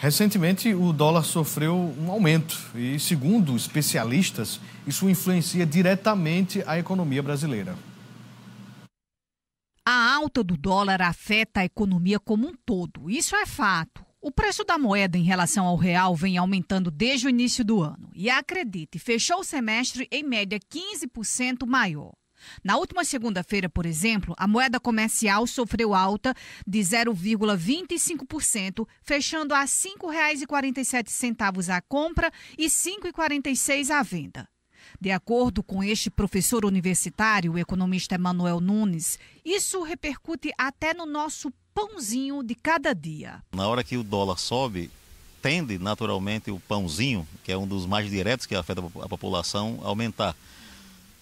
Recentemente, o dólar sofreu um aumento e, segundo especialistas, isso influencia diretamente a economia brasileira. A alta do dólar afeta a economia como um todo, isso é fato. O preço da moeda em relação ao real vem aumentando desde o início do ano e, acredite, fechou o semestre em média 15% maior. Na última segunda-feira, por exemplo, a moeda comercial sofreu alta de 0,25%, fechando a R$ 5,47 à compra e R$ 5,46 à venda. De acordo com este professor universitário, o economista Emanuel Nunes, isso repercute até no nosso pãozinho de cada dia. Na hora que o dólar sobe, tende naturalmente o pãozinho, que é um dos mais diretos que afeta a população, a aumentar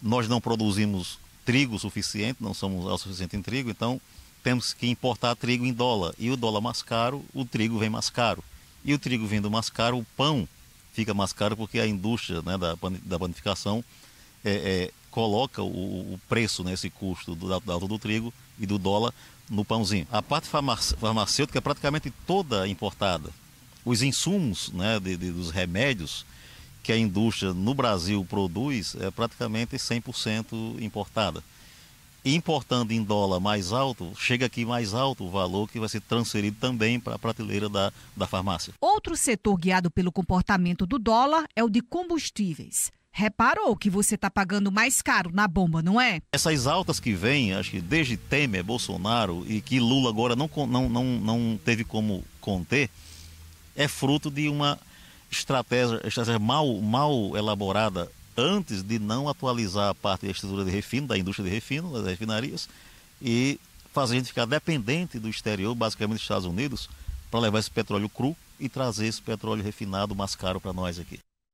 nós não produzimos trigo suficiente, não somos o suficiente em trigo, então temos que importar trigo em dólar. E o dólar mais caro, o trigo vem mais caro. E o trigo vindo mais caro, o pão fica mais caro porque a indústria né, da, da panificação é, é, coloca o, o, preço, né, esse custo do, alto do trigo e do dólar no pãozinho. A parte farmacêutica é praticamente toda importada. Os insumos né, de, de, dos remédios que a indústria no Brasil produz é praticamente 100% importada. Importando em dólar mais alto, chega aqui mais alto o valor que vai ser transferido também para a prateleira da, da farmácia. Outro setor guiado pelo comportamento do dólar é o de combustíveis. Reparou que você está pagando mais caro na bomba, não é? Essas altas que vêm, acho que desde Temer, Bolsonaro e que Lula agora não, não, não, não teve como conter, é fruto de uma estratégia, estratégia mal, mal elaborada antes de não atualizar a parte da estrutura de refino, da indústria de refino, das refinarias, e fazer a gente ficar dependente do exterior, basicamente dos Estados Unidos, para levar esse petróleo cru e trazer esse petróleo refinado mais caro para nós aqui.